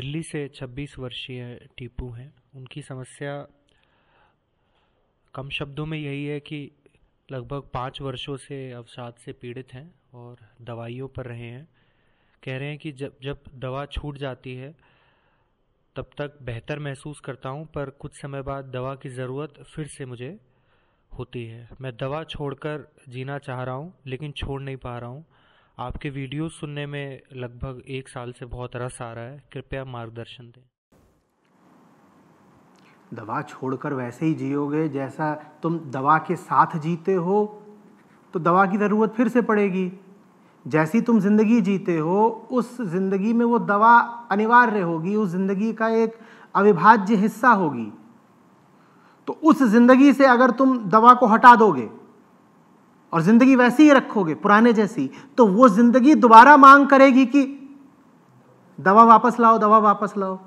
दिल्ली से 26 वर्षीय टीपू हैं उनकी समस्या कम शब्दों में यही है कि लगभग पाँच वर्षों से अवसाद से पीड़ित हैं और दवाइयों पर रहे हैं कह रहे हैं कि जब जब दवा छूट जाती है तब तक बेहतर महसूस करता हूँ पर कुछ समय बाद दवा की ज़रूरत फिर से मुझे होती है मैं दवा छोड़कर जीना चाह रहा हूँ लेकिन छोड़ नहीं पा रहा हूँ आपके वीडियो सुनने में लगभग एक साल से बहुत रस आ रहा है कृपया मार्गदर्शन दें दवा छोड़कर वैसे ही जियोगे जैसा तुम दवा के साथ जीते हो तो दवा की ज़रूरत फिर से पड़ेगी जैसी तुम ज़िंदगी जीते हो उस ज़िंदगी में वो दवा अनिवार्य होगी उस ज़िंदगी का एक अविभाज्य हिस्सा होगी तो उस ज़िंदगी से अगर तुम दवा को हटा दोगे और जिंदगी वैसी ही रखोगे पुराने जैसी तो वो जिंदगी दोबारा मांग करेगी कि दवा वापस लाओ दवा वापस लाओ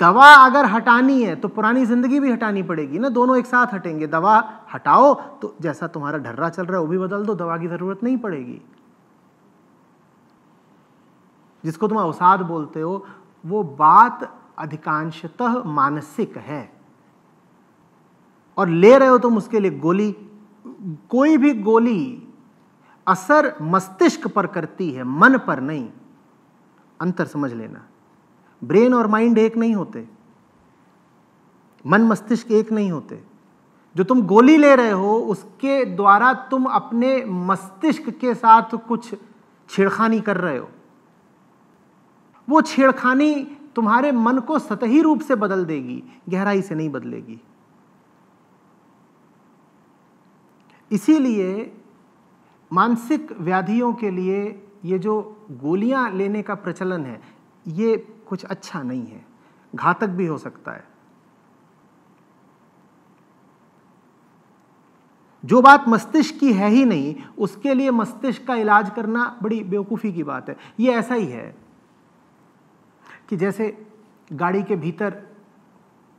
दवा अगर हटानी है तो पुरानी जिंदगी भी हटानी पड़ेगी ना दोनों एक साथ हटेंगे दवा हटाओ तो जैसा तुम्हारा ढर्रा चल रहा है वो भी बदल दो दवा की जरूरत नहीं पड़ेगी जिसको तुम अवसाद बोलते हो वो बात अधिकांशतः मानसिक है और ले रहे हो तुम उसके लिए गोली कोई भी गोली असर मस्तिष्क पर करती है मन पर नहीं अंतर समझ लेना ब्रेन और माइंड एक नहीं होते मन मस्तिष्क एक नहीं होते जो तुम गोली ले रहे हो उसके द्वारा तुम अपने मस्तिष्क के साथ कुछ छेड़खानी कर रहे हो वो छेड़खानी तुम्हारे मन को सतही रूप से बदल देगी गहराई से नहीं बदलेगी इसीलिए मानसिक व्याधियों के लिए ये जो गोलियां लेने का प्रचलन है ये कुछ अच्छा नहीं है घातक भी हो सकता है जो बात मस्तिष्क की है ही नहीं उसके लिए मस्तिष्क का इलाज करना बड़ी बेवकूफ़ी की बात है ये ऐसा ही है कि जैसे गाड़ी के भीतर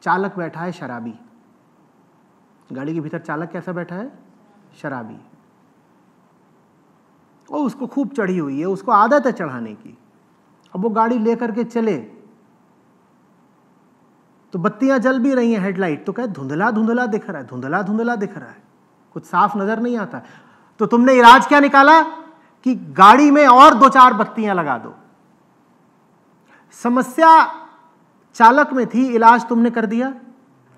चालक बैठा है शराबी गाड़ी के भीतर चालक कैसा बैठा है शराबी और उसको खूब चढ़ी हुई है उसको आदत है चढ़ाने की अब वो गाड़ी लेकर के चले तो बत्तियां जल भी रही हैं हेडलाइट तो क्या धुंधला धुंधला दिख रहा है धुंधला धुंधला दिख रहा है कुछ साफ नजर नहीं आता तो तुमने इलाज क्या निकाला कि गाड़ी में और दो चार बत्तियां लगा दो समस्या चालक में थी इलाज तुमने कर दिया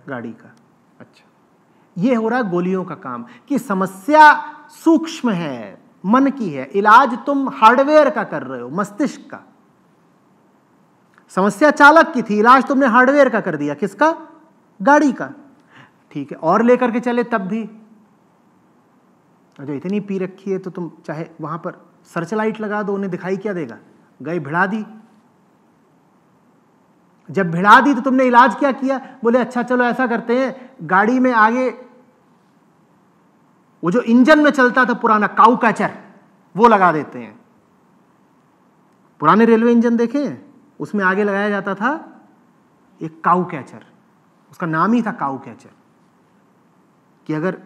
गाड़ी का अच्छा ये हो रहा है गोलियों का काम कि समस्या सूक्ष्म है मन की है इलाज तुम हार्डवेयर का कर रहे हो मस्तिष्क का समस्या चालक की थी इलाज तुमने हार्डवेयर का कर दिया किसका गाड़ी का ठीक है और लेकर के चले तब भी जो अच्छा, इतनी पी रखी है तो तुम चाहे वहां पर सर्च लाइट लगा दो उन्हें दिखाई क्या देगा गए भिड़ा दी जब भिड़ा दी तो तुमने इलाज क्या किया बोले अच्छा चलो ऐसा करते हैं गाड़ी में आगे वो जो इंजन में चलता था पुराना काउ कैचर वो लगा देते हैं पुराने रेलवे इंजन देखे उसमें आगे लगाया जाता था एक काउ कैचर उसका नाम ही था काउ कैचर कि अगर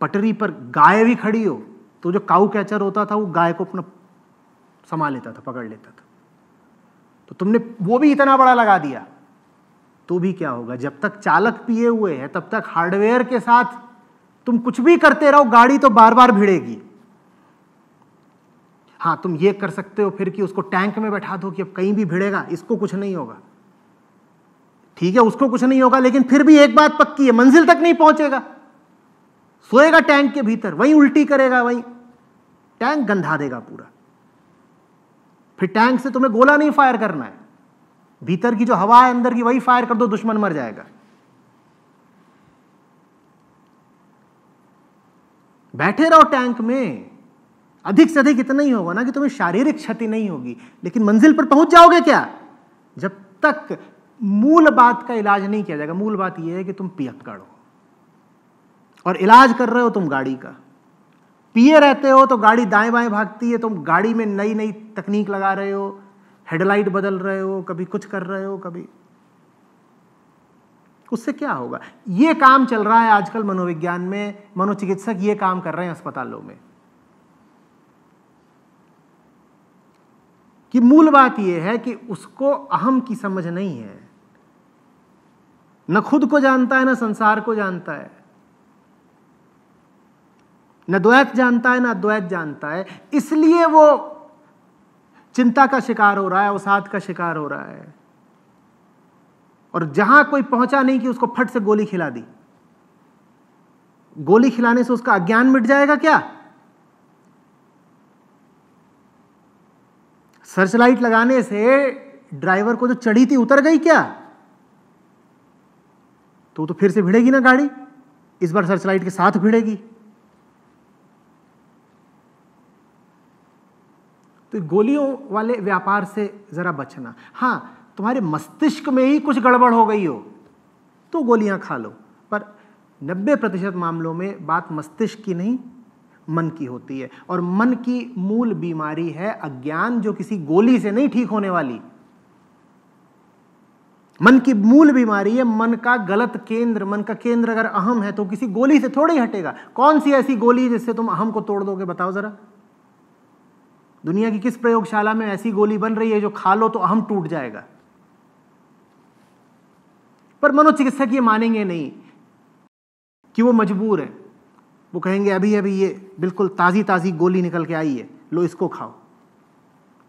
पटरी पर गाय भी खड़ी हो तो जो काउ कैचर होता था वो गाय को अपना समा लेता था पकड़ लेता था तो तुमने वो भी इतना बड़ा लगा दिया तो भी क्या होगा जब तक चालक पिए हुए है तब तक हार्डवेयर के साथ तुम कुछ भी करते रहो गाड़ी तो बार बार भिड़ेगी हाँ तुम ये कर सकते हो फिर कि उसको टैंक में बैठा दो कि अब कहीं भी भिड़ेगा इसको कुछ नहीं होगा ठीक है उसको कुछ नहीं होगा लेकिन फिर भी एक बात पक्की है मंजिल तक नहीं पहुंचेगा सोएगा टैंक के भीतर वहीं उल्टी करेगा वहीं टैंक गंधा देगा पूरा फिर टैंक से तुम्हें गोला नहीं फायर करना है भीतर की जो हवा है अंदर की वही फायर कर दो दुश्मन मर जाएगा बैठे रहो टैंक में अधिक से अधिक इतना ही होगा ना कि तुम्हें शारीरिक क्षति नहीं होगी लेकिन मंजिल पर पहुंच जाओगे क्या जब तक मूल बात का इलाज नहीं किया जाएगा मूल बात यह है कि तुम पियक्कड़ हो और इलाज कर रहे हो तुम गाड़ी का पिए रहते हो तो गाड़ी दाएं बाएं भागती है तुम गाड़ी में नई नई तकनीक लगा रहे हो हेडलाइट बदल रहे हो कभी कुछ कर रहे हो कभी उससे क्या होगा ये काम चल रहा है आजकल मनोविज्ञान में मनोचिकित्सक ये काम कर रहे हैं अस्पतालों में कि मूल बात यह है कि उसको अहम की समझ नहीं है न खुद को जानता है न संसार को जानता है न द्वैत जानता है न अद्वैत जानता है इसलिए वो चिंता का शिकार हो रहा है अवसाद का शिकार हो रहा है और जहां कोई पहुंचा नहीं कि उसको फट से गोली खिला दी गोली खिलाने से उसका अज्ञान मिट जाएगा क्या सर्चलाइट लगाने से ड्राइवर को जो चढ़ी थी उतर गई क्या तो तो फिर से भिड़ेगी ना गाड़ी इस बार सर्चलाइट के साथ भिड़ेगी तो गोलियों वाले व्यापार से जरा बचना हाँ तुम्हारे मस्तिष्क में ही कुछ गड़बड़ हो गई हो तो गोलियां खा लो पर 90 प्रतिशत मामलों में बात मस्तिष्क की नहीं मन की होती है और मन की मूल बीमारी है अज्ञान जो किसी गोली से नहीं ठीक होने वाली मन की मूल बीमारी है मन का गलत केंद्र मन का केंद्र अगर अहम है तो किसी गोली से थोड़ी ही हटेगा कौन सी ऐसी गोली जिससे तुम अहम को तोड़ दोगे बताओ जरा दुनिया की किस प्रयोगशाला में ऐसी गोली बन रही है जो खा लो तो अहम टूट जाएगा पर मनोचिकित्सक ये मानेंगे नहीं कि वो मजबूर है वो कहेंगे अभी अभी ये बिल्कुल ताज़ी ताज़ी गोली निकल के आई है लो इसको खाओ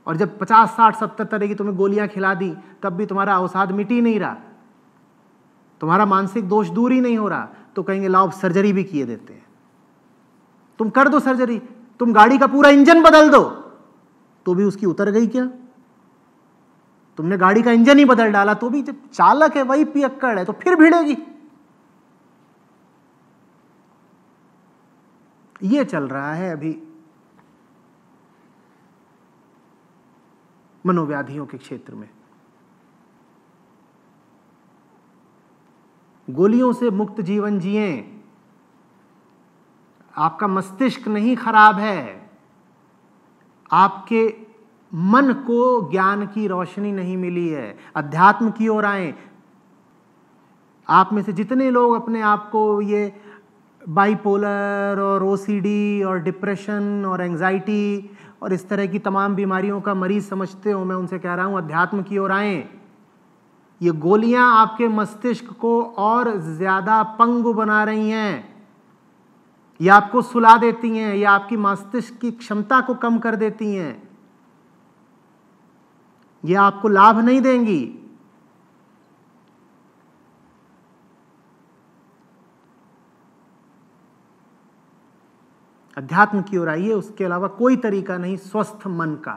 और जब 50, 60, 70 तरह की तुम्हें गोलियां खिला दी तब भी तुम्हारा अवसाद मिट ही नहीं रहा तुम्हारा मानसिक दोष दूर ही नहीं हो रहा तो कहेंगे लाओ सर्जरी भी किए देते हैं तुम कर दो सर्जरी तुम गाड़ी का पूरा इंजन बदल दो तो भी उसकी उतर गई क्या तुमने गाड़ी का इंजन ही बदल डाला तो भी जब चालक है वही पियक्कड़ है तो फिर भिड़ेगी ये चल रहा है अभी मनोव्याधियों के क्षेत्र में गोलियों से मुक्त जीवन जिए आपका मस्तिष्क नहीं खराब है आपके मन को ज्ञान की रोशनी नहीं मिली है अध्यात्म की ओर आए आप में से जितने लोग अपने आप को ये बाइपोलर और ओसीडी और डिप्रेशन और एंजाइटी और इस तरह की तमाम बीमारियों का मरीज समझते हो मैं उनसे कह रहा हूँ अध्यात्म की ओर आए ये गोलियां आपके मस्तिष्क को और ज़्यादा पंगु बना रही हैं ये आपको सुला देती हैं ये आपकी मस्तिष्क की क्षमता को कम कर देती हैं ये आपको लाभ नहीं देंगी अध्यात्म की ओर आइए उसके अलावा कोई तरीका नहीं स्वस्थ मन का